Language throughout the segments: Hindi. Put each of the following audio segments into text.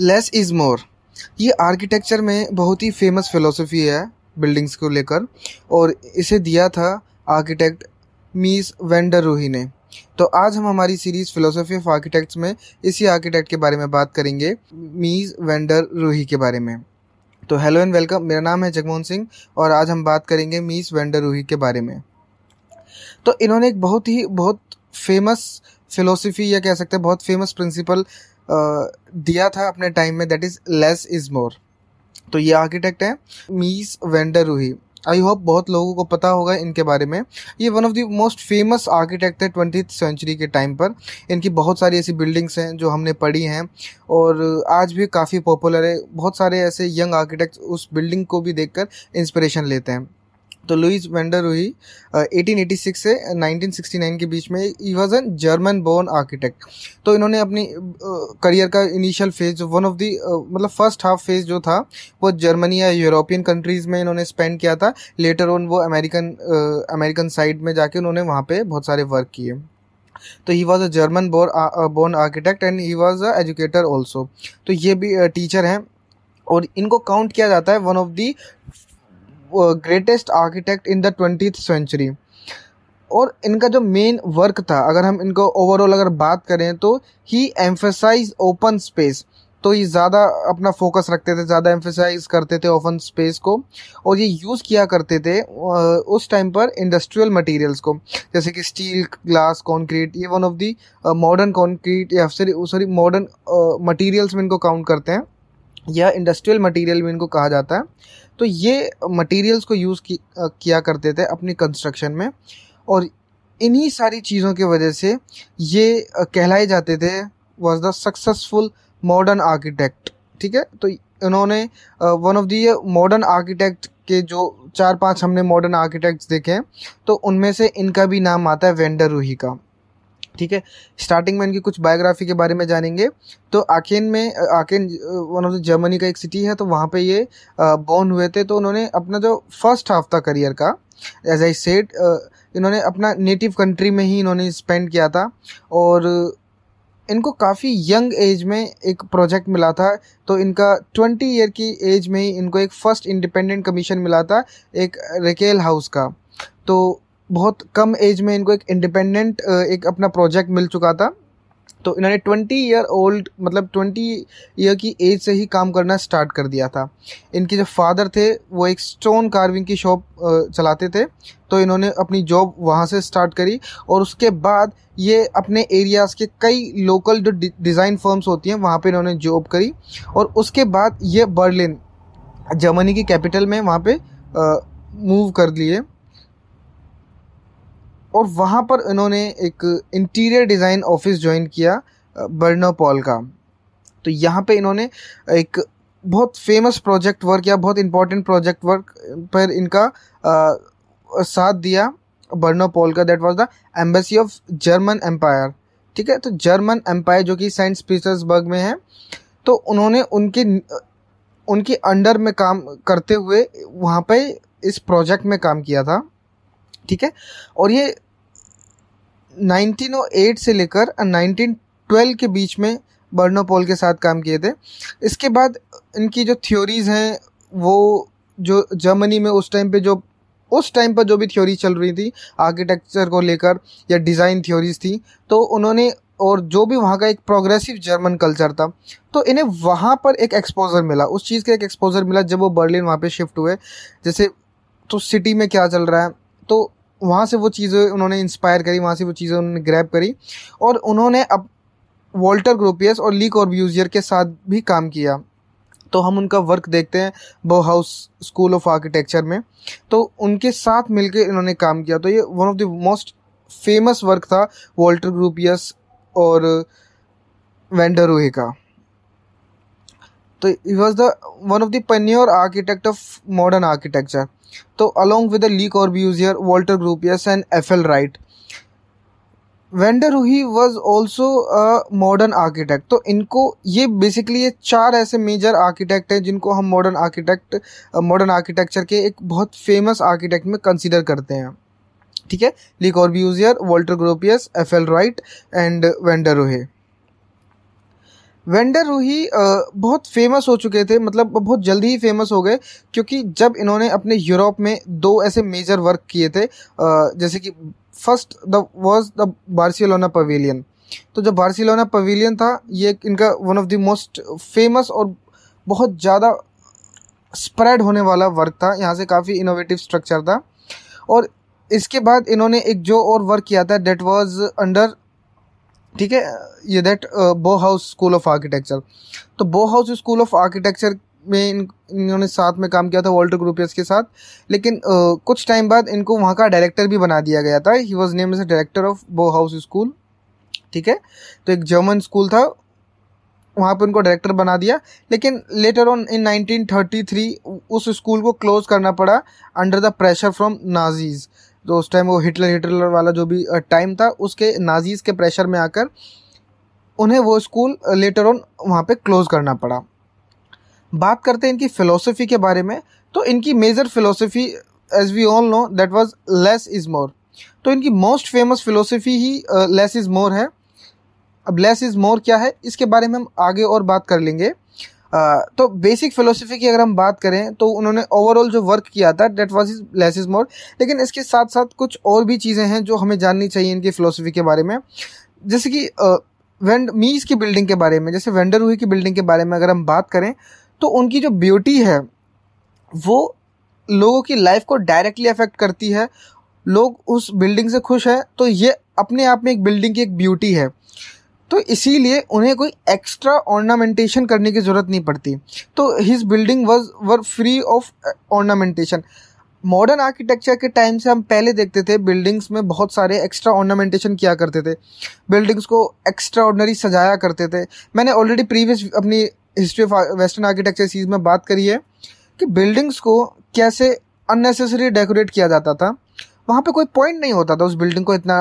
लेस इज़ मोर ये आर्किटेक्चर में बहुत ही फेमस फिलोसफी है बिल्डिंग्स को लेकर और इसे दिया था आर्किटेक्ट मीस वेंडर रूही ने तो आज हम हमारी सीरीज़ फिलोसफी ऑफ आर्किटेक्ट्स में इसी आर्किटेक्ट के बारे में बात करेंगे मीस वेंडर रूही के बारे में तो हेलो एंड वेलकम मेरा नाम है जगमोहन सिंह और आज हम बात करेंगे मीस वेंडर रूही के बारे में तो इन्होंने एक बहुत ही बहुत फेमस फिलोसफी या कह सकते हैं बहुत फेमस प्रिंसिपल दिया था अपने टाइम में that is less is more तो ये आर्किटेक्ट है मीस वेंडर रूही आई होप बहुत लोगों को पता होगा इनके बारे में ये one of the most famous architect है ट्वेंटी सेंचुरी के टाइम पर इनकी बहुत सारी ऐसी बिल्डिंग्स हैं जो हमने पढ़ी हैं और आज भी काफ़ी पॉपुलर है बहुत सारे ऐसे यंग आर्किटेक्ट उस बिल्डिंग को भी देखकर इंस्पिरेशन लेते हैं तो Louis van der Rohe eighteen eighty six से नाइनटीन सिक्सटी नाइन के बीच में he was an German born architect तो इन्होंने अपनी करियर का initial phase one of the मतलब फर्स्ट हाफ फेज जो था वो जर्मनी या यूरोपियन कंट्रीज़ में इन्होंने स्पेंड किया था लेटर ऑन वो अमेरिकन अमेरिकन साइड में जाके उन्होंने वहाँ पे बहुत सारे वर्क किए तो he was a German born architect and he was a educator also तो ये भी टीचर हैं और इनको काउंट किया जाता है one of the greatest architect in the twenty century और इनका जो मेन वर्क था अगर हम इनको ओवरऑल अगर बात करें तो ही एम्फेसाइज ओपन स्पेस तो ये ज़्यादा अपना फोकस रखते थे ज़्यादा एम्फेसाइज करते थे ओपन स्पेस को और ये यूज़ किया करते थे uh, उस टाइम पर इंडस्ट्रियल मटेरियल्स को जैसे कि स्टील ग्लास कंक्रीट ये one of the modern concrete या सॉरी सॉरी मॉडर्न मटेरियल्स में इनको काउंट करते हैं या इंडस्ट्रियल मटेरियल भी इनको कहा जाता है तो ये मटेरियल्स को यूज़ की, किया करते थे अपनी कंस्ट्रक्शन में और इन्हीं सारी चीज़ों की वजह से ये कहलाए जाते थे was the successful modern architect ठीक है तो इन्होंने one of the modern architect के जो चार पांच हमने मॉडर्न आर्किटेक्ट्स देखे हैं तो उनमें से इनका भी नाम आता है वेंडर रूही का ठीक है स्टार्टिंग में इनकी कुछ बायोग्राफी के बारे में जानेंगे तो आकेन में Aachen one of the Germany का एक सिटी है तो वहाँ पे ये बॉर्न हुए थे तो उन्होंने अपना जो फर्स्ट हाफ था करियर का एज आई सेड इन्होंने अपना नेटिव कंट्री में ही इन्होंने स्पेंड किया था और इनको काफ़ी यंग एज में एक प्रोजेक्ट मिला था तो इनका ट्वेंटी ईयर की एज में ही इनको एक फ़र्स्ट इंडिपेंडेंट कमीशन मिला था एक रेकेल हाउस का तो बहुत कम एज में इनको एक इंडिपेंडेंट एक अपना प्रोजेक्ट मिल चुका था तो इन्होंने ट्वेंटी ईयर ओल्ड मतलब ट्वेंटी ईयर की एज से ही काम करना स्टार्ट कर दिया था इनके जो फादर थे वो एक स्टोन कार्विंग की शॉप चलाते थे तो इन्होंने अपनी जॉब वहाँ से स्टार्ट करी और उसके बाद ये अपने एरियाज़ के कई लोकल जो डिज़ाइन फर्म्स होती हैं वहाँ पे इन्होंने जॉब करी और उसके बाद ये बर्लिन जर्मनी की कैपिटल में वहाँ पे मूव कर लिए और वहाँ पर इन्होंने एक इंटीरियर डिज़ाइन ऑफिस ज्वाइन किया बर्नर पॉल का तो यहाँ पे इन्होंने एक बहुत फेमस प्रोजेक्ट वर्क या बहुत इंपॉर्टेंट प्रोजेक्ट वर्क पर इनका आ, साथ दिया बर्नो पॉल का that was the embassy of German empire ठीक है तो जर्मन एम्पायर जो कि सेंट पीटर्सबर्ग में है तो उन्होंने उनके उनके अंडर में काम करते हुए वहाँ पे इस प्रोजेक्ट में काम किया था ठीक है और ये 1908 से लेकर 1912 के बीच में बर्नोपोल के साथ काम किए थे इसके बाद इनकी जो थ्योरीज हैं वो जो जर्मनी में उस टाइम पे जो उस टाइम पर जो भी थ्योरी चल रही थी आर्किटेक्चर को लेकर या डिज़ाइन थ्योरीज थी तो उन्होंने और जो भी वहाँ का एक प्रोग्रेसिव जर्मन कल्चर था तो इन्हें वहाँ पर एक एक्सपोजर मिला उस चीज़ का एक एक्सपोजर मिला जब वो बर्लिन वहाँ पे शिफ्ट हुए जैसे तो सिटी में क्या चल रहा है तो वहाँ से वो चीज़ें उन्होंने इंस्पायर करी वहाँ से वो चीज़ें उन्होंने ग्रैब करी और उन्होंने अब वॉल्टर ग्रोपियस और लीक और ब्यूजियर के साथ भी काम किया तो हम उनका वर्क देखते हैं बो हाउस स्कूल ऑफ आर्किटेक्चर में तो उनके साथ मिलकर इन्होंने काम किया तो ये one of the most famous work था वॉल्टर ग्रोपियस और वेंडर का तो he was the one of the pioneer architect of modern architecture तो along with Le Corbusier Walter Gropius and F L Wright van der Rohe was also modern architect तो इनको ये बेसिकली ये चार ऐसे मेजर आर्किटेक्ट हैं जिनको हम मॉडर्न आर्किटेक्ट मॉडर्न आर्किटेक्चर के एक बहुत फेमस आर्किटेक्ट में कंसिडर करते हैं ठीक है Le Corbusier Walter Gropius F L Wright and van der Rohe van der Rohe बहुत फेमस हो चुके थे मतलब बहुत जल्दी ही फेमस हो गए क्योंकि जब इन्होंने अपने यूरोप में दो ऐसे मेजर वर्क किए थे जैसे कि first the was the Barcelona pavilion तो जो बार्सिलोना पवेलियन था ये इनका one of the most famous और बहुत ज़्यादा स्प्रेड होने वाला वर्क था यहाँ से काफ़ी इनोवेटिव स्ट्रक्चर था और इसके बाद इन्होंने एक जो और वर्क किया था डेट वॉज अंडर ठीक है ये दैट बो हाउस स्कूल ऑफ आर्किटेक्चर तो बो हाउस स्कूल ऑफ आर्किटेक्चर में इन इन्होंने साथ में काम किया था वॉल्टर ग्रुपियस के साथ लेकिन uh, कुछ टाइम बाद इनको वहाँ का डायरेक्टर भी बना दिया गया था he was named as director of Bauhaus school ठीक है तो एक जर्मन स्कूल था वहाँ पर उनको डायरेक्टर बना दिया लेकिन लेटर ऑन इन 1933 उस स्कूल को क्लोज करना पड़ा under the pressure from Nazis तो उस टाइम वो हिटलर हिटलर वाला जो भी टाइम था उसके नाजीज़ के प्रेशर में आकर उन्हें वो स्कूल लेटर ऑन वहाँ पे क्लोज़ करना पड़ा बात करते हैं इनकी फ़िलोसफी के बारे में तो इनकी major philosophy as we all know that was less is more तो इनकी मोस्ट फेमस फ़िलोसफी ही लेस इज़ मोर है अब लेस इज़ मोर क्या है इसके बारे में हम आगे और बात कर लेंगे तो बेसिक फिलोसफी की अगर हम बात करें तो उन्होंने ओवरऑल जो वर्क किया था that was is less is more लेकिन इसके साथ साथ कुछ और भी चीज़ें हैं जो हमें जाननी चाहिए इनकी फ़िलोसफी के बारे में जैसे कि वेंड मीज की बिल्डिंग के बारे में जैसे वेंडर हुई की बिल्डिंग के बारे में अगर हम बात करें तो उनकी जो ब्यूटी है वो लोगों की लाइफ को डायरेक्टली अफेक्ट करती है लोग उस बिल्डिंग से खुश हैं तो ये अपने आप में एक बिल्डिंग की एक ब्यूटी है तो इसीलिए उन्हें कोई एक्स्ट्रा ऑर्नामेंटेशन करने की ज़रूरत नहीं पड़ती तो his building was were free of ornamentation modern architecture के टाइम से हम पहले देखते थे बिल्डिंग्स में बहुत सारे एक्स्ट्रा ऑर्नामेंटेशन किया करते थे बिल्डिंग्स को एक्स्ट्रा ऑर्डनरी सजाया करते थे मैंने ऑलरेडी प्रीवियस अपनी history of western architecture series में बात करी है कि बिल्डिंग्स को कैसे अननेसेसरी डेकोरेट किया जाता था वहाँ पे कोई पॉइंट नहीं होता था उस बिल्डिंग को इतना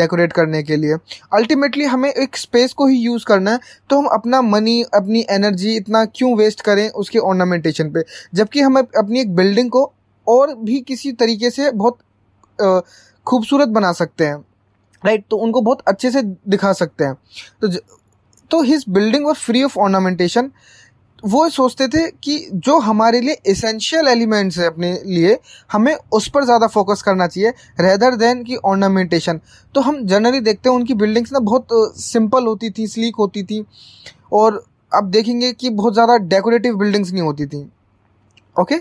डेकोरेट करने के लिए अल्टीमेटली हमें एक स्पेस को ही यूज़ करना है तो हम अपना मनी अपनी एनर्जी इतना क्यों वेस्ट करें उसके ऑर्नामेंटेशन पे जबकि हमें अपनी एक बिल्डिंग को और भी किसी तरीके से बहुत खूबसूरत बना सकते हैं राइट तो उनको बहुत अच्छे से दिखा सकते हैं तो तो हिज बिल्डिंग और फ्री ऑफ ऑर्नामेंटेशन वो सोचते थे कि जो हमारे लिए एसेंशियल एलिमेंट्स है अपने लिए हमें उस पर ज़्यादा फोकस करना चाहिए रेदर देन की ऑर्नामेंटेशन तो हम जनरली देखते हैं उनकी बिल्डिंग्स ना बहुत सिंपल होती थी स्लीक होती थी और अब देखेंगे कि बहुत ज़्यादा डेकोरेटिव बिल्डिंग्स नहीं होती थी ओके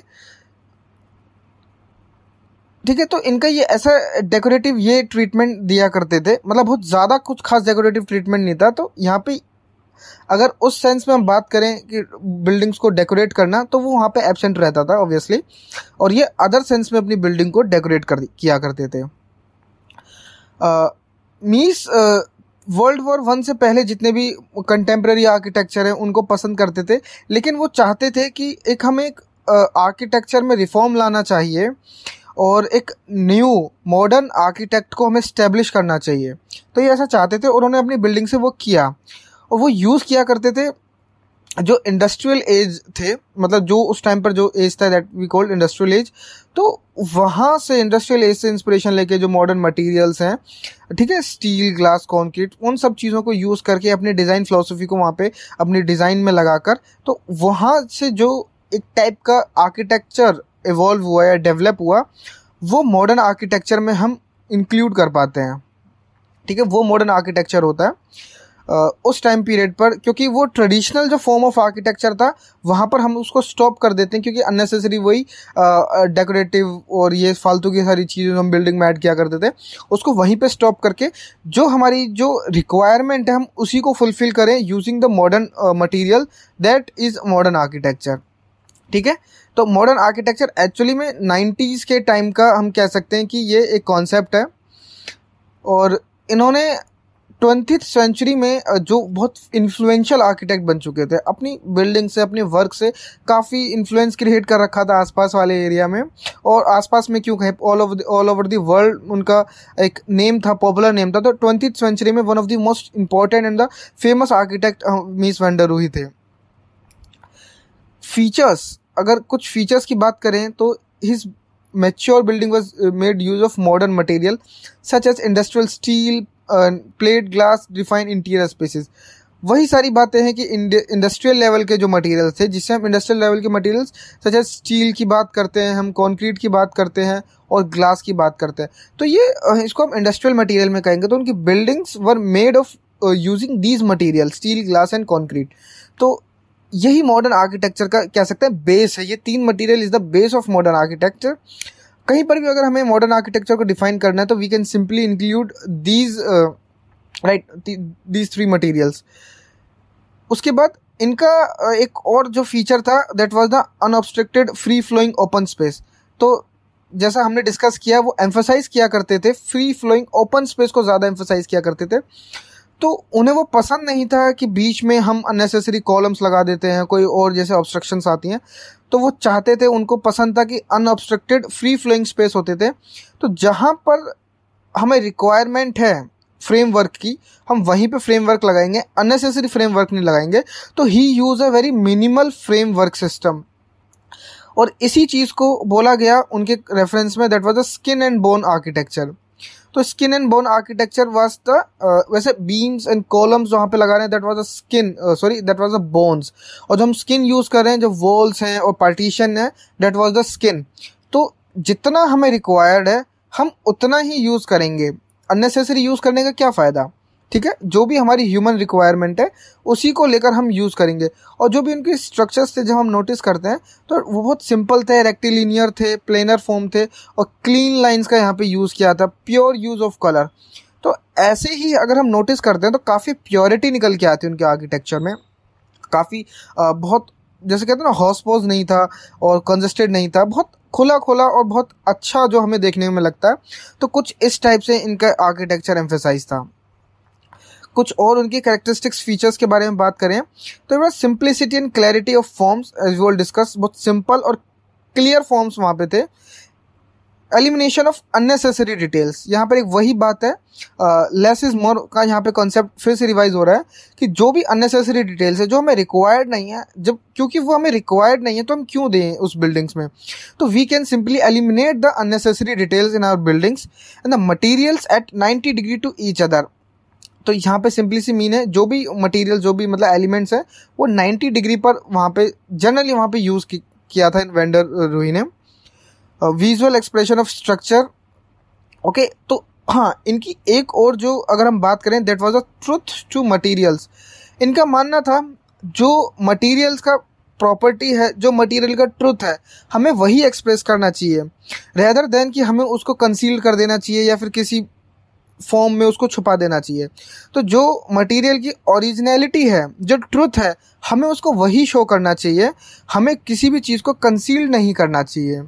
ठीक है तो इनका ये ऐसा डेकोरेटिव ये ट्रीटमेंट दिया करते थे मतलब बहुत ज़्यादा कुछ खास डेकोरेटिव ट्रीटमेंट नहीं था तो यहाँ पे अगर उस सेंस में हम बात करें कि बिल्डिंग्स को डेकोरेट करना तो वो वहाँ पे एबसेंट रहता था ऑब्वियसली और ये अदर सेंस में अपनी बिल्डिंग को डेकोरेट कर किया करते थे मीस वर्ल्ड वॉर वन से पहले जितने भी कंटेम्प्रेरी आर्किटेक्चर हैं उनको पसंद करते थे लेकिन वो चाहते थे कि एक हमें एक आर्किटेक्चर में रिफॉर्म लाना चाहिए और एक न्यू मॉडर्न आर्किटेक्ट को हमें स्टेब्लिश करना चाहिए तो ये ऐसा चाहते थे और उन्होंने अपनी बिल्डिंग से वो किया और वो यूज़ किया करते थे जो इंडस्ट्रियल एज थे मतलब जो उस टाइम पर जो एज था that we called industrial age तो वहाँ से इंडस्ट्रियल एज से इंस्पिरेशन लेके जो मॉडर्न मटेरियल्स हैं ठीक है स्टील ग्लास कॉन्क्रीट उन सब चीज़ों को यूज़ करके अपने डिज़ाइन फिलोसफी को वहाँ पे अपने डिज़ाइन में लगाकर तो वहाँ से जो एक टाइप का आर्किटेक्चर इवॉल्व हुआ या डेवलप हुआ वो मॉडर्न आर्किटेक्चर में हम इंक्लूड कर पाते हैं ठीक है वो मॉडर्न आर्किटेक्चर होता है उस टाइम पीरियड पर क्योंकि वो ट्रेडिशनल जो फॉर्म ऑफ आर्किटेक्चर था वहाँ पर हम उसको स्टॉप कर देते हैं क्योंकि अननेसेसरी वही डेकोरेटिव और ये फालतू की सारी चीज़ें हम बिल्डिंग में ऐड किया करते थे उसको वहीं पर स्टॉप करके जो हमारी जो रिक्वायरमेंट है हम उसी को फुलफिल करें using the modern material that is modern architecture ठीक है तो मॉडर्न आर्किटेक्चर एक्चुअली में नाइन्टीज़ के टाइम का हम कह सकते हैं कि ये एक कॉन्सेप्ट है और इन्होंने ट्वेंटी सेंचुरी में जो बहुत इन्फ्लुएंशियल आर्किटेक्ट बन चुके थे अपनी बिल्डिंग से अपने वर्क से काफ़ी इन्फ्लुएंस क्रिएट कर रखा था आसपास वाले एरिया में और आसपास में क्यों कहें all over all over the world उनका एक नेम था पॉपुलर नेम था तो ट्वेंटी सेंचुरी में one of the most important and the famous architect Mies van der ही थे फीचर्स अगर कुछ फीचर्स की बात करें तो his mature building was made use of modern material such as industrial steel plate glass define interior spaces वही सारी बातें हैं कि इंडस्ट्रियल लेवल के जो मटेरियल्स थे जिससे हम इंडस्ट्रियल लेवल के मटेरियल्स सच स्टील की बात करते हैं हम कंक्रीट की बात करते हैं और ग्लास की बात करते हैं तो ये अं, इसको हम इंडस्ट्रियल मटेरियल में कहेंगे तो उनकी buildings were made of using these material steel glass and concrete तो यही मॉडर्न आर्किटेक्चर का कह सकते हैं बेस है ये तीन material is the base of modern architecture कहीं पर भी अगर हमें मॉडर्न आर्किटेक्चर को डिफाइन करना है तो we can simply include these right these three materials उसके बाद इनका uh, एक और जो फीचर था that was the unobstructed free flowing open space तो जैसा हमने डिस्कस किया वो एम्फोसाइज किया करते थे फ्री फ्लोइंग ओपन स्पेस को ज़्यादा एम्फोसाइज किया करते थे तो उन्हें वो पसंद नहीं था कि बीच में हम अननेसेसरी कॉलम्स लगा देते हैं कोई और जैसे ऑब्स्ट्रक्शंस आती हैं तो वो चाहते थे उनको पसंद था कि अनऑब्स्ट्रक्टेड फ्री फ्लोइंग स्पेस होते थे तो जहाँ पर हमें रिक्वायरमेंट है फ्रेमवर्क की हम वहीं पे फ्रेमवर्क लगाएंगे अननेसेसरी फ्रेमवर्क नहीं लगाएंगे तो he use a very minimal framework system और इसी चीज़ को बोला गया उनके रेफरेंस में that was a skin and bone architecture तो skin and bone architecture was the वैसे बीम्स एंड कॉलम्स वहाँ पे लगा रहे हैं that was a skin sorry that was a bones और जो हम स्किन यूज़ कर रहे हैं जो वॉल्स हैं और पार्टीशन है दैट वॉज द स्किन तो जितना हमें रिक्वायर्ड है हम उतना ही यूज़ करेंगे अननेसेसरी यूज़ करने का क्या फ़ायदा ठीक है जो भी हमारी ह्यूमन रिक्वायरमेंट है उसी को लेकर हम यूज़ करेंगे और जो भी उनके स्ट्रक्चर्स थे जब हम नोटिस करते हैं तो वो बहुत सिंपल थे रेक्टिलीनियर थे प्लेनर फॉर्म थे और क्लीन लाइंस का यहाँ पे यूज़ किया था प्योर यूज़ ऑफ कलर तो ऐसे ही अगर हम नोटिस करते हैं तो काफ़ी प्योरिटी निकल के आती है उनके आर्किटेक्चर में काफ़ी बहुत जैसे कहते हैं ना हॉस्पोज नहीं था और कंजस्टेड नहीं था बहुत खुला खुला और बहुत अच्छा जो हमें देखने में लगता है तो कुछ इस टाइप से इनका आर्किटेक्चर एम्फेसाइज था कुछ और उनकी करेक्टरिस्टिक्स फीचर्स के बारे में बात करें तो simplicity and clarity of forms as will discuss बहुत सिंपल और क्लियर फॉर्म्स वहाँ पे थे एलिमिनेशन ऑफ अननेसेसरी डिटेल्स यहाँ पर एक वही बात है लेस इज मोर का यहाँ पे कॉन्सेप्ट फिर से रिवाइज हो रहा है कि जो भी अननेसेसरी डिटेल्स है जो हमें रिक्वायर्ड नहीं है जब क्योंकि वो हमें रिक्वायर्ड नहीं है तो हम क्यों दें उस बिल्डिंग्स में तो we can simply eliminate the unnecessary details in our buildings and the materials at ninety degree to each other तो यहाँ पे सिंपली सी मीन है जो भी मटेरियल जो भी मतलब एलिमेंट्स हैं वो 90 डिग्री पर वहाँ पे जनरली वहाँ पे यूज़ कि, किया था वेंडर रूही ने visual expression of structure okay तो हाँ इनकी एक और जो अगर हम बात करें that was a truth to materials इनका मानना था जो मटीरियल्स का प्रॉपर्टी है जो मटेरियल का ट्रुथ है हमें वही एक्सप्रेस करना चाहिए रेदर देन कि हमें उसको कंसील कर देना चाहिए या फिर किसी फॉर्म में उसको छुपा देना चाहिए तो जो मटेरियल की ओरिजिनलिटी है जो ट्रुथ है हमें उसको वही शो करना चाहिए हमें किसी भी चीज़ को कंसील नहीं करना चाहिए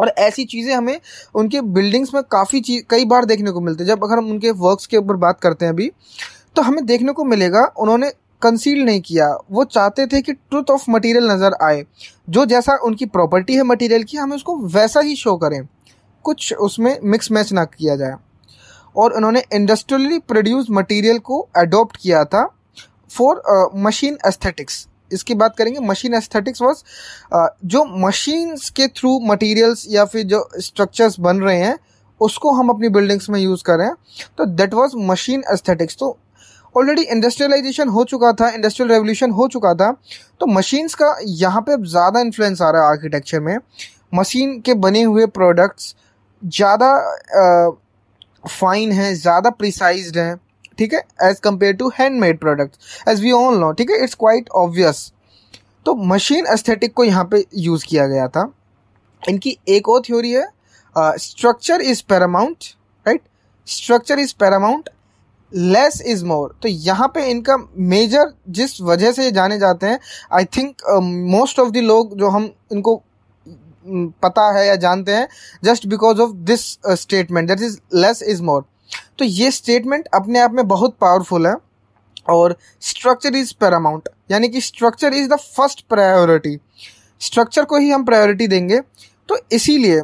और ऐसी चीज़ें हमें उनके बिल्डिंग्स में काफ़ी चीज कई बार देखने को मिलते हैं जब अगर हम उनके वर्क्स के ऊपर बात करते हैं अभी तो हमें देखने को मिलेगा उन्होंने कंसील नहीं किया वो चाहते थे कि ट्रुथ ऑफ मटेरियल नज़र आए जो जैसा उनकी प्रॉपर्टी है मटेरियल की हमें उसको वैसा ही शो करें कुछ उसमें मिक्स मैच ना किया जाए और उन्होंने इंडस्ट्रियली प्रोड्यूस मटेरियल को अडोप्ट किया था फॉर मशीन एस्थेटिक्स इसकी बात करेंगे मशीन एस्थेटिक्स वॉज जो मशीन्स के थ्रू मटेरियल्स या फिर जो स्ट्रक्चर्स बन रहे हैं उसको हम अपनी बिल्डिंग्स में यूज़ करें तो दैट वॉज मशीन एस्थेटिक्स तो ऑलरेडी इंडस्ट्रियलाइजेशन हो चुका था इंडस्ट्रियल रेवोल्यूशन हो चुका था तो मशीन्स का यहाँ पे ज़्यादा इन्फ्लुएंस आ रहा है आर्किटेक्चर में मशीन के बने हुए प्रोडक्ट्स ज़्यादा uh, फाइन है ज़्यादा प्रिसाइज है ठीक है as compare to handmade product as we all know ठीक है इट्स क्वाइट ऑब्वियस तो मशीन एस्थेटिक को यहाँ पे यूज़ किया गया था इनकी एक और थ्योरी है structure is paramount right structure is paramount less is more तो यहाँ पे इनका मेजर जिस वजह से जाने जाते हैं I think most of the लोग जो हम इनको पता है या जानते हैं just because of this statement that is less is more तो ये स्टेटमेंट अपने आप में बहुत पावरफुल है और स्ट्रक्चर इज पैरामाउंट यानी कि structure is the first priority structure को ही हम प्रायोरिटी देंगे तो इसीलिए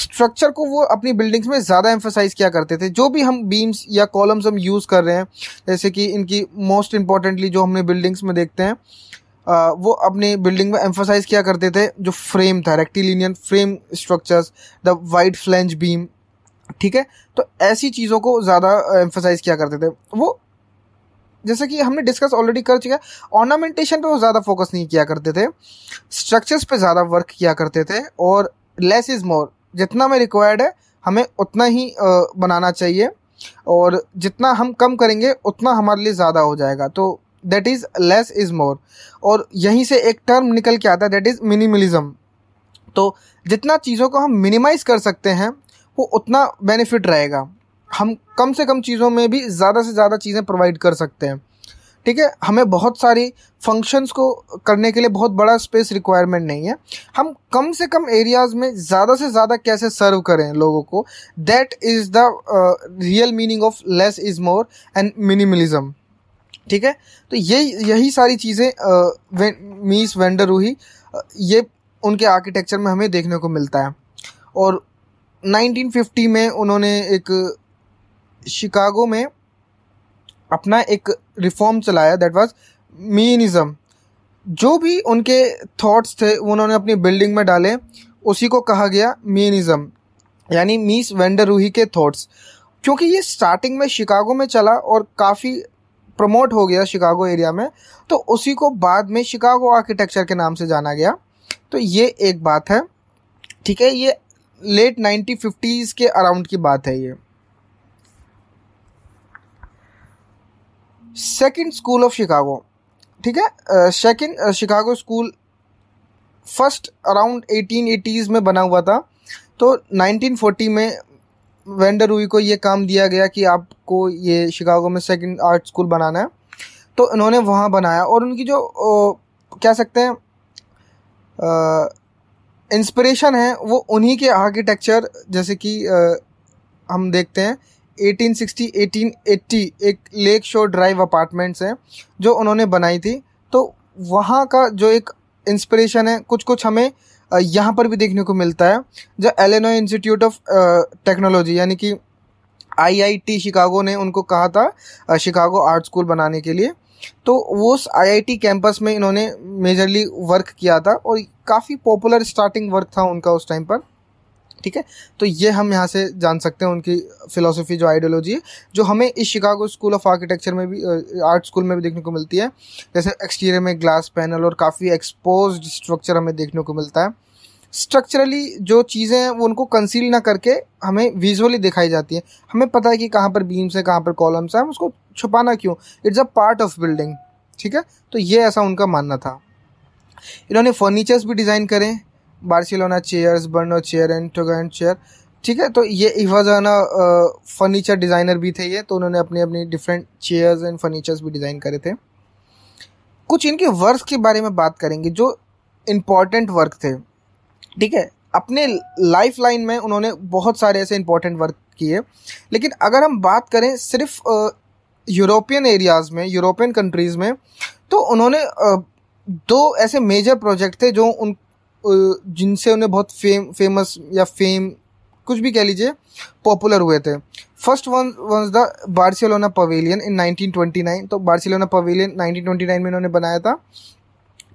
स्ट्रक्चर को वो अपनी बिल्डिंग्स में ज़्यादा एम्फोसाइज किया करते थे जो भी हम बीम्स या कॉलम्स हम यूज़ कर रहे हैं जैसे कि इनकी मोस्ट इंपॉर्टेंटली जो हमने बिल्डिंग्स में देखते हैं वो अपने बिल्डिंग में एम्फोसाइज किया करते थे जो फ्रेम था rectilinear frame structures the wide flange beam ठीक है तो ऐसी चीज़ों को ज़्यादा एम्फोसाइज किया करते थे वो जैसे कि हमने डिस्कस ऑलरेडी कर चुका है ऑर्नामेंटेशन पे वो ज़्यादा फोकस नहीं किया करते थे स्ट्रक्चर्स पे ज़्यादा वर्क किया करते थे और लेस इज़ मोर जितना में रिक्वायर्ड है हमें उतना ही बनाना चाहिए और जितना हम कम करेंगे उतना हमारे लिए ज़्यादा हो जाएगा तो that is less is more और यहीं से एक टर्म निकल के आता है दैट इज़ मिनिमलिज्म तो जितना चीज़ों को हम मिनिमाइज़ कर सकते हैं वो उतना बेनिफिट रहेगा हम कम से कम चीज़ों में भी ज़्यादा से ज़्यादा चीज़ें प्रोवाइड कर सकते हैं ठीक है हमें बहुत सारी फंक्शंस को करने के लिए बहुत बड़ा स्पेस रिक्वायरमेंट नहीं है हम कम से कम एरियाज में ज़्यादा से ज़्यादा कैसे सर्व करें लोगों को that is the real meaning of less is more and minimalism ठीक है तो ये यही सारी चीज़ें मीस वेंडर रूही ये उनके आर्किटेक्चर में हमें देखने को मिलता है और 1950 में उन्होंने एक शिकागो में अपना एक रिफॉर्म चलाया दैट वाज मीनिज़म जो भी उनके थॉट्स थे उन्होंने अपनी बिल्डिंग में डाले उसी को कहा गया मीनिज़म यानी मीस वेंडर रूही के थॉट्स क्योंकि ये स्टार्टिंग में शिकागो में चला और काफ़ी प्रमोट हो गया शिकागो एरिया में तो उसी को बाद में शिकागो आर्किटेक्चर के नाम से जाना गया तो ये एक बात है ठीक है ये लेट नाइनटीन फिफ्टीज़ के अराउंड की बात है ये सेकंड स्कूल ऑफ शिकागो ठीक है second Chicago school first around eighteen eighties में बना हुआ था तो 1940 में वेंडर रूई को ये काम दिया गया कि आपको ये शिकागो में सेकंड आर्ट स्कूल बनाना है तो इन्होंने वहाँ बनाया और उनकी जो ओ, क्या सकते हैं इंस्पिरेशन है वो उन्हीं के आर्किटेक्चर जैसे कि आ, हम देखते हैं 1860 1880 एक लेक शोर ड्राइव अपार्टमेंट्स हैं जो उन्होंने बनाई थी तो वहाँ का जो एक इंस्पिरेशन है कुछ कुछ हमें यहाँ पर भी देखने को मिलता है जो एलेनो इंस्टीट्यूट ऑफ टेक्नोलॉजी यानी कि आईआईटी शिकागो ने उनको कहा था शिकागो आर्ट स्कूल बनाने के लिए तो वो उस आईआईटी कैंपस में इन्होंने मेजरली वर्क किया था और काफ़ी पॉपुलर स्टार्टिंग वर्क था उनका उस टाइम पर ठीक है तो ये हम यहाँ से जान सकते हैं उनकी फिलोसफी जो आइडियोलॉजी है जो हमें इस शिकागो स्कूल ऑफ आर्किटेक्चर में भी आर्ट स्कूल में भी देखने को मिलती है जैसे एक्सटीरियर में ग्लास पैनल और काफ़ी एक्सपोज स्ट्रक्चर हमें देखने को मिलता है स्ट्रक्चरली जो चीज़ें हैं वो उनको कंसील ना करके हमें विजुअली दिखाई जाती है हमें पता है कि कहाँ पर बीम्स हैं कहाँ पर कॉलम्स हैं हम उसको छुपाना क्यों it's a part of building ठीक है तो ये ऐसा उनका मानना था इन्होंने फर्नीचर्स भी डिज़ाइन करें Barcelona chairs Brno chair and Tugendhat chair ठीक है तो ये इवाजाना फर्नीचर डिज़ाइनर भी थे ये तो उन्होंने अपनी अपनी डिफरेंट चेयर्स एंड फर्नीचर्स भी डिज़ाइन करे थे कुछ इनके वर्क के बारे में बात करेंगे जो इम्पॉर्टेंट वर्क थे ठीक है अपने लाइफ लाइन में उन्होंने बहुत सारे ऐसे इम्पॉर्टेंट वर्क किए लेकिन अगर हम बात करें सिर्फ यूरोपियन एरियाज़ में यूरोपियन कंट्रीज़ में तो उन्होंने दो ऐसे मेजर प्रोजेक्ट थे जो उन जिनसे उन्हें बहुत फेम फेमस या फेम कुछ भी कह लीजिए पॉपुलर हुए थे first one was the Barcelona pavilion in 1929 तो बार्सिलोना पवेलियन 1929 में इन्होंने बनाया था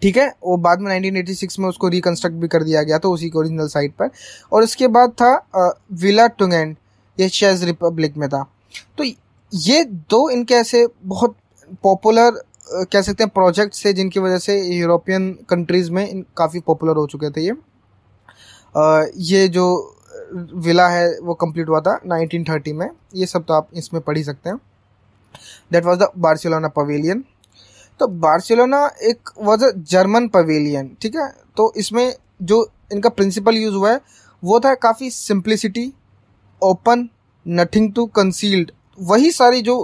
ठीक है वो बाद में 1986 में उसको रिकन्स्ट्रक्ट भी कर दिया गया था उसी के ओरिजिनल साइट पर और इसके बाद था विला टुगेंड ये चेज रिपब्लिक में था तो ये दो इनके ऐसे बहुत पॉपुलर कह सकते हैं प्रोजेक्ट्स थे जिनकी वजह से यूरोपियन कंट्रीज़ में काफ़ी पॉपुलर हो चुके थे ये आ, ये जो विला है वो कंप्लीट हुआ था 1930 में ये सब तो आप इसमें पढ़ ही सकते हैं that was the Barcelona pavilion तो बार्सिलोना एक वॉज अ जर्मन पवेलियन ठीक है तो इसमें जो इनका प्रिंसिपल यूज़ हुआ है वो था काफ़ी simplicity open nothing to concealed वही सारी जो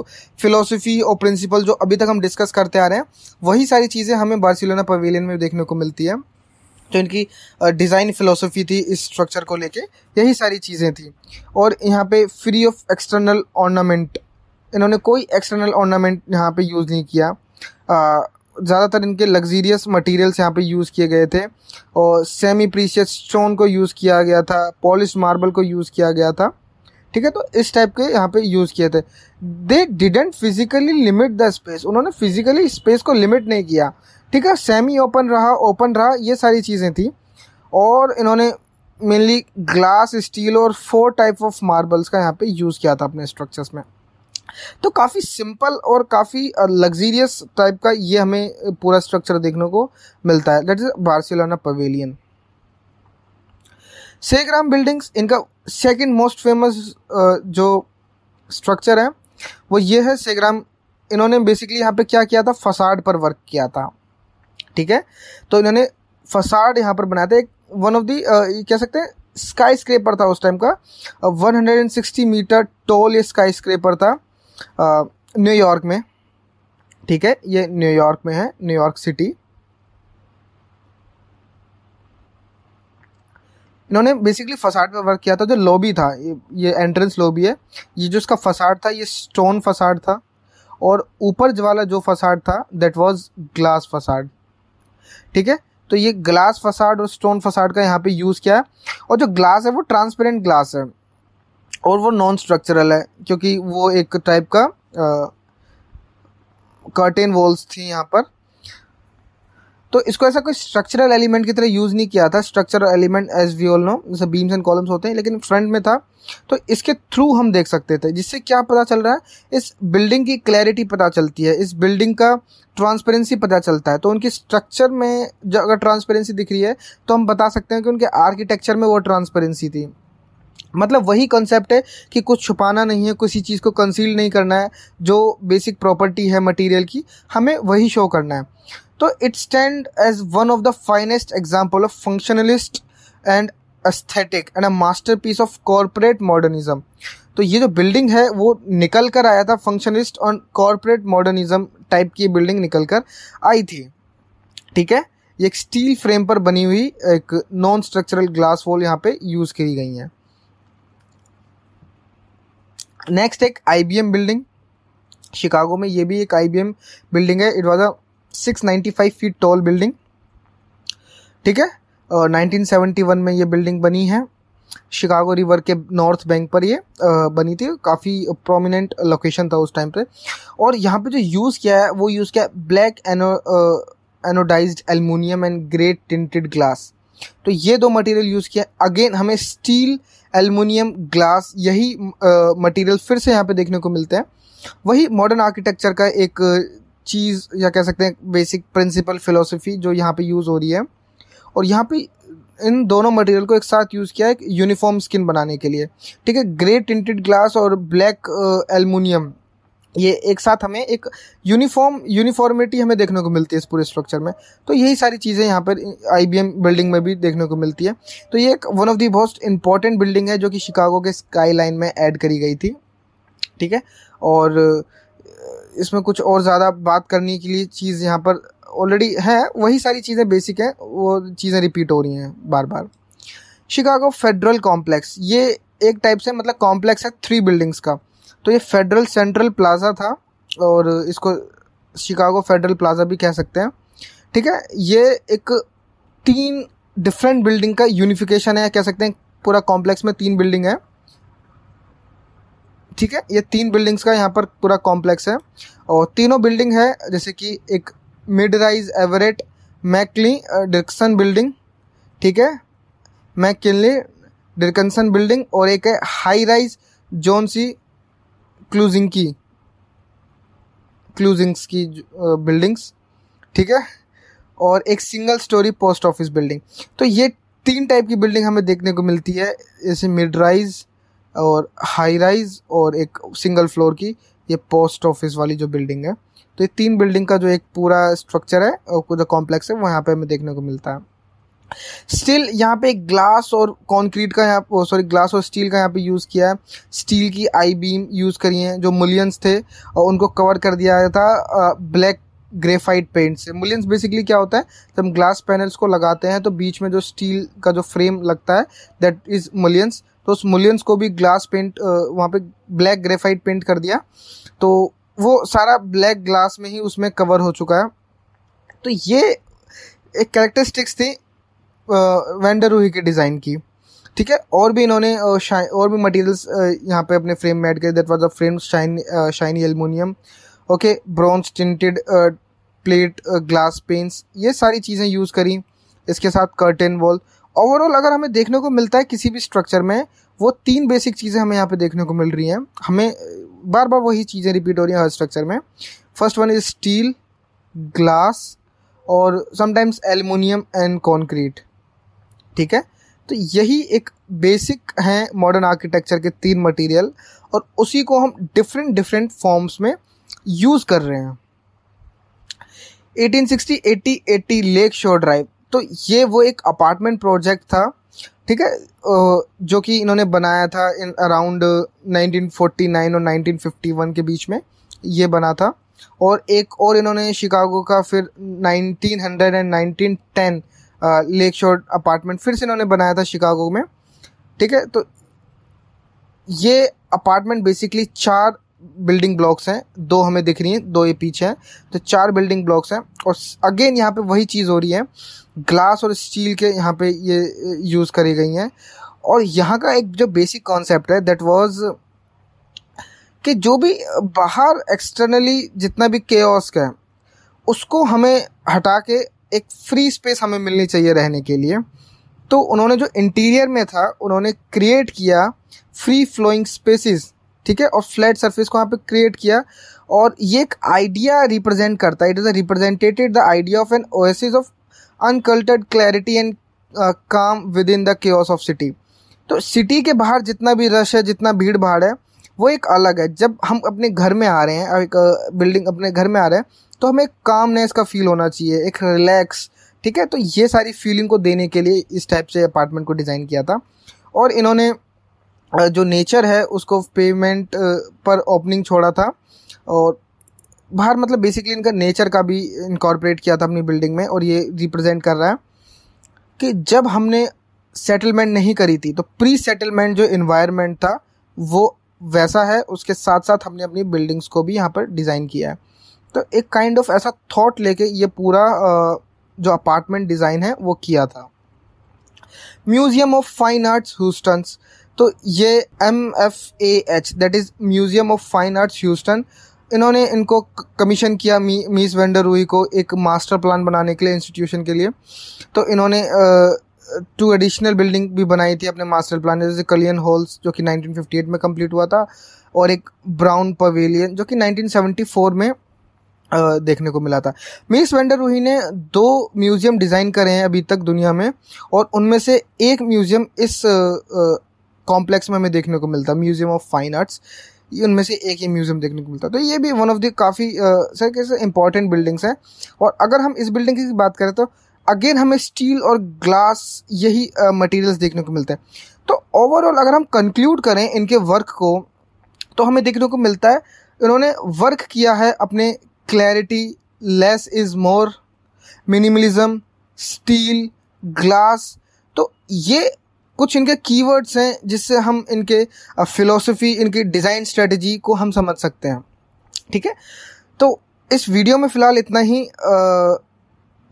फिलोसफी और प्रिंसिपल जो अभी तक हम डिस्कस करते आ रहे हैं वही सारी चीज़ें हमें बार्सिलोना पवेलियन में देखने को मिलती है तो इनकी डिज़ाइन फिलोसफी थी इस स्ट्रक्चर को लेके यही सारी चीज़ें थी और यहाँ पे फ्री ऑफ एक्सटर्नल ऑर्नामेंट इन्होंने कोई एक्सटर्नल ऑर्नामेंट यहाँ पे यूज़ नहीं किया ज़्यादातर इनके लग्जीरियस मटेरियल्स यहाँ पे यूज़ किए गए थे और सेमी प्रीशियस स्टोन को यूज़ किया गया था पॉलिश मार्बल को यूज़ किया गया था ठीक है तो इस टाइप के यहाँ पे यूज़ किए थे they didn't physically limit the space उन्होंने फिजिकली स्पेस को लिमिट नहीं किया ठीक है सेमी ओपन रहा ओपन रहा ये सारी चीज़ें थी और इन्होंने मेनली ग्लास स्टील और फोर टाइप ऑफ मार्बल्स का यहाँ पे यूज़ किया था अपने स्ट्रक्चर्स में तो काफ़ी सिंपल और काफ़ी लग्जीरियस टाइप का ये हमें पूरा स्ट्रक्चर देखने को मिलता है that is Barcelona pavilion Seagram buildings इनका सेकंड मोस्ट फेमस जो स्ट्रक्चर है वो ये है सेग्राम इन्होंने बेसिकली यहाँ पे क्या किया था फसाड पर वर्क किया था ठीक है तो इन्होंने फसाड यहाँ पर बनाया था एक वन ऑफ दी कह सकते हैं स्काई स्क्रेपर था उस टाइम का one hundred and sixty metre tall ये स्काई स्क्रेपर था न्यूयॉर्क में ठीक है ये न्यूयॉर्क में है न्यूयॉर्क सिटी इन्होंने बेसिकली फसाड पे वर्क किया था जो लॉबी था ये, एंट्रेंस लॉबी है ये जो इसका फसाड था ये स्टोन फसाड था और ऊपर वाला जो फसाड था दैट वाज ग्लास फसाड ठीक है तो ये ग्लास फसाड और स्टोन फसाड का यहाँ पे यूज़ किया है और जो ग्लास है वो ट्रांसपेरेंट ग्लास है और वो नॉन स्ट्रक्चरल है क्योंकि वो एक टाइप का कर्टेन वॉल्स थी यहाँ पर तो इसको ऐसा कोई स्ट्रक्चरल एलिमेंट की तरह यूज़ नहीं किया था structural element as we all know जैसे बीम्स एंड कॉलम्स होते हैं लेकिन फ्रंट में था तो इसके थ्रू हम देख सकते थे जिससे क्या पता चल रहा है इस बिल्डिंग की क्लैरिटी पता चलती है इस बिल्डिंग का ट्रांसपेरेंसी पता चलता है तो उनकी स्ट्रक्चर में जो अगर ट्रांसपेरेंसी दिख रही है तो हम बता सकते हैं कि उनके आर्किटेक्चर में वो ट्रांसपेरेंसी थी मतलब वही कॉन्सेप्ट है कि कुछ छुपाना नहीं है किसी चीज़ को कंसील नहीं करना है जो बेसिक प्रॉपर्टी है मटेरियल की हमें वही शो करना है तो stand as one of the finest example of functionalist and aesthetic and a masterpiece of corporate modernism तो ये जो बिल्डिंग है वो निकल कर आया था फंक्शनलिस्ट और कॉरपोरेट मॉडर्निज्म टाइप की बिल्डिंग निकल कर आई थी ठीक है ये एक स्टील फ्रेम पर बनी हुई एक नॉन स्ट्रक्चरल ग्लास वॉल यहाँ पे यूज की गई है नेक्स्ट एक आईबीएम बिल्डिंग शिकागो में ये भी एक एम बिल्डिंग है it was a six ninety five feet tall building ठीक है और 1971 में ये बिल्डिंग बनी है शिकागो रिवर के नॉर्थ बैंक पर ये बनी थी काफ़ी प्रोमिनेंट लोकेशन था उस टाइम पे और यहाँ पे जो यूज़ किया है वो यूज़ किया है black ano anodize aluminium and great tinted glass तो ये दो मटेरियल यूज़ किया अगेन हमें स्टील एलमिनियम ग्लास यही मटेरियल फिर से यहाँ पे देखने को मिलते हैं वही मॉडर्न आर्किटेक्चर का एक चीज़ या कह सकते हैं बेसिक प्रिंसिपल फिलोसफी जो यहाँ पे यूज़ हो रही है और यहाँ पे इन दोनों मटेरियल को एक साथ यूज़ किया है एक यूनिफॉर्म स्किन बनाने के लिए ठीक है ग्रे टिंटेड ग्लास और ब्लैक एलमिनियम uh, ये एक साथ हमें एक यूनिफॉर्म यूनिफॉर्मिटी हमें देखने को मिलती है इस पूरे स्ट्रक्चर में तो यही सारी चीज़ें यहाँ पर आई बिल्डिंग में भी देखने को मिलती है तो ये एक one of the most important building है जो कि शिकागो के स्काई लाइन में ऐड करी गई थी ठीक है और इसमें कुछ और ज़्यादा बात करने के लिए चीज़ यहाँ पर ऑलरेडी है वही सारी चीज़ें बेसिक हैं वो चीज़ें रिपीट हो रही हैं बार बार शिकागो फेडरल कॉम्प्लेक्स ये एक टाइप से मतलब कॉम्प्लेक्स है थ्री बिल्डिंग्स का तो ये फेडरल सेंट्रल प्लाजा था और इसको शिकागो फेडरल प्लाजा भी कह सकते हैं ठीक है ये एक तीन डिफरेंट बिल्डिंग का यूनिफिकेशन है कह सकते हैं पूरा कॉम्प्लेक्स में तीन बिल्डिंग है ठीक है ये तीन बिल्डिंग्स का यहाँ पर पूरा कॉम्प्लेक्स है और तीनों बिल्डिंग है जैसे कि एक mid rise Everett McKinley Dirksen building ठीक है मैकली डिकनसन बिल्डिंग और एक है high rise John C Kluczynski की क्लूजिंग्स की बिल्डिंग्स ठीक है और एक single storey post office building तो ये तीन टाइप की बिल्डिंग हमें देखने को मिलती है जैसे मिड राइज और हाई राइज और एक सिंगल फ्लोर की ये पोस्ट ऑफिस वाली जो बिल्डिंग है तो ये तीन बिल्डिंग का जो एक पूरा स्ट्रक्चर है और जो कॉम्प्लेक्स है वो यहाँ पे हमें देखने को मिलता है स्टिल यहाँ पे ग्लास और कंक्रीट का यहाँ सॉरी ग्लास और स्टील का यहाँ पे oh, यूज़ किया है स्टील की आई बीम यूज़ करी है जो मुलियंस थे और उनको कवर कर दिया था ब्लैक ग्रेफाइट पेंट से मुलियंस बेसिकली क्या होता है जब हम ग्लास पैनल्स को लगाते हैं तो बीच में जो स्टील का जो फ्रेम लगता है दैट इज मुलियंस तो उस मुलियंस को भी ग्लास पेंट वहाँ पे ब्लैक ग्रेफाइट पेंट कर दिया तो वो सारा ब्लैक ग्लास में ही उसमें कवर हो चुका है तो ये एक कैरेक्टरिस्टिक्स थी वेंडर के डिज़ाइन की ठीक है और भी इन्होंने और भी मटेरियल्स यहाँ पे अपने फ्रेम में ऐड किए that was a frame shine shiny aluminium okay bronze tinted plate glass paints ये सारी चीज़ें यूज़ करी इसके साथ कर्टन वॉल ओवरऑल अगर हमें देखने को मिलता है किसी भी स्ट्रक्चर में वो तीन बेसिक चीज़ें हमें यहाँ पे देखने को मिल रही हैं हमें बार बार वही चीज़ें रिपीट हो रही हैं हर स्ट्रक्चर में first one is steel glass और समटाइम्स एल्यूमिनियम एंड कॉन्क्रीट ठीक है तो यही एक बेसिक हैं मॉडर्न आर्किटेक्चर के तीन मटेरियल और उसी को हम डिफरेंट डिफरेंट फॉर्म्स में यूज़ कर रहे हैं 1860 80 80 लेक शोर ड्राइव तो ये वो एक अपार्टमेंट प्रोजेक्ट था ठीक है जो कि इन्होंने बनाया था इन अराउंड 1949 और 1951 के बीच में ये बना था और एक और इन्होंने शिकागो का फिर 1900 एंड 1910 लेक शोर अपार्टमेंट फिर से इन्होंने बनाया था शिकागो में ठीक है तो ये अपार्टमेंट बेसिकली चार बिल्डिंग ब्लॉक्स हैं दो हमें दिख रही हैं दो ये पीछे हैं तो चार बिल्डिंग ब्लॉक्स हैं और अगेन यहाँ पे वही चीज़ हो रही है ग्लास और स्टील के यहाँ पे ये यूज़ करी गई हैं और यहाँ का एक जो बेसिक कॉन्सेप्ट है दैट वाज कि जो भी बाहर एक्सटर्नली जितना भी के का है उसको हमें हटा के एक फ्री स्पेस हमें मिलनी चाहिए रहने के लिए तो उन्होंने जो इंटीरियर में था उन्होंने क्रिएट किया फ्री फ्लोइंग स्पेसिस ठीक है और फ्लैट सरफेस को यहाँ पे क्रिएट किया और ये एक आइडिया रिप्रेजेंट करता है it is represented the idea of an oasis of uncultured clarity and calm within the case of city तो सिटी के बाहर जितना भी रश है जितना भीड़ भाड़ है वो एक अलग है जब हम अपने घर में आ रहे हैं एक बिल्डिंग uh, अपने घर में आ रहे हैं तो हमें कामनेस का फील होना चाहिए एक रिलैक्स ठीक है तो ये सारी फीलिंग को देने के लिए इस टाइप से अपार्टमेंट को डिज़ाइन किया था और इन्होंने जो नेचर है उसको पेमेंट पर ओपनिंग छोड़ा था और बाहर मतलब बेसिकली इनका नेचर का भी इनकॉर्पोरेट किया था अपनी बिल्डिंग में और ये रिप्रेजेंट कर रहा है कि जब हमने सेटलमेंट नहीं करी थी तो प्री सेटलमेंट जो इन्वायरमेंट था वो वैसा है उसके साथ साथ हमने अपनी बिल्डिंग्स को भी यहाँ पर डिज़ाइन किया है तो एक काइंड kind ऑफ of ऐसा थॉट लेके ये पूरा जो अपार्टमेंट डिज़ाइन है वो किया था museum of fine arts Houston's तो ये M F A H that is museum of fine arts Houston इन्होंने इनको कमीशन किया मी, मीस वेंडर रूई को एक मास्टर प्लान बनाने के लिए इंस्टीट्यूशन के लिए तो इन्होंने टू एडिशनल बिल्डिंग भी बनाई थी अपने मास्टर प्लान जैसे कलियन हॉल्स जो कि 1958 में कंप्लीट हुआ था और एक ब्राउन पवेलियन जो कि 1974 में देखने को मिला था मिस वेंडर रूही ने दो म्यूज़ियम डिज़ाइन करे हैं अभी तक दुनिया में और उनमें से एक म्यूज़ियम इस कॉम्प्लेक्स में हमें देखने को मिलता है म्यूजियम ऑफ फाइन आर्ट्स ये उनमें से एक ही म्यूजियम देखने को मिलता है तो ये भी वन ऑफ द काफ़ी सर कैसे इंपॉर्टेंट बिल्डिंग्स हैं और अगर हम इस बिल्डिंग की बात करें तो अगेन हमें स्टील और ग्लास यही मटेरियल्स uh, देखने को मिलते हैं तो ओवरऑल अगर हम कंक्लूड करें इनके वर्क को तो हमें देखने को मिलता है इन्होंने वर्क किया है अपने clarity less is more minimalism steel glass तो ये कुछ इनके कीवर्ड्स हैं जिससे हम इनके फिलोसफी इनकी डिज़ाइन स्ट्रेटजी को हम समझ सकते हैं ठीक है तो इस वीडियो में फ़िलहाल इतना ही आ,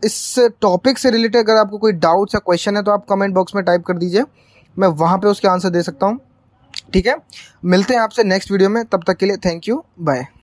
इस टॉपिक से रिलेटेड अगर आपको कोई डाउट्स या क्वेश्चन है तो आप कमेंट बॉक्स में टाइप कर दीजिए मैं वहाँ पे उसके आंसर दे सकता हूँ ठीक है मिलते हैं आपसे नेक्स्ट वीडियो में तब तक के लिए थैंक यू बाय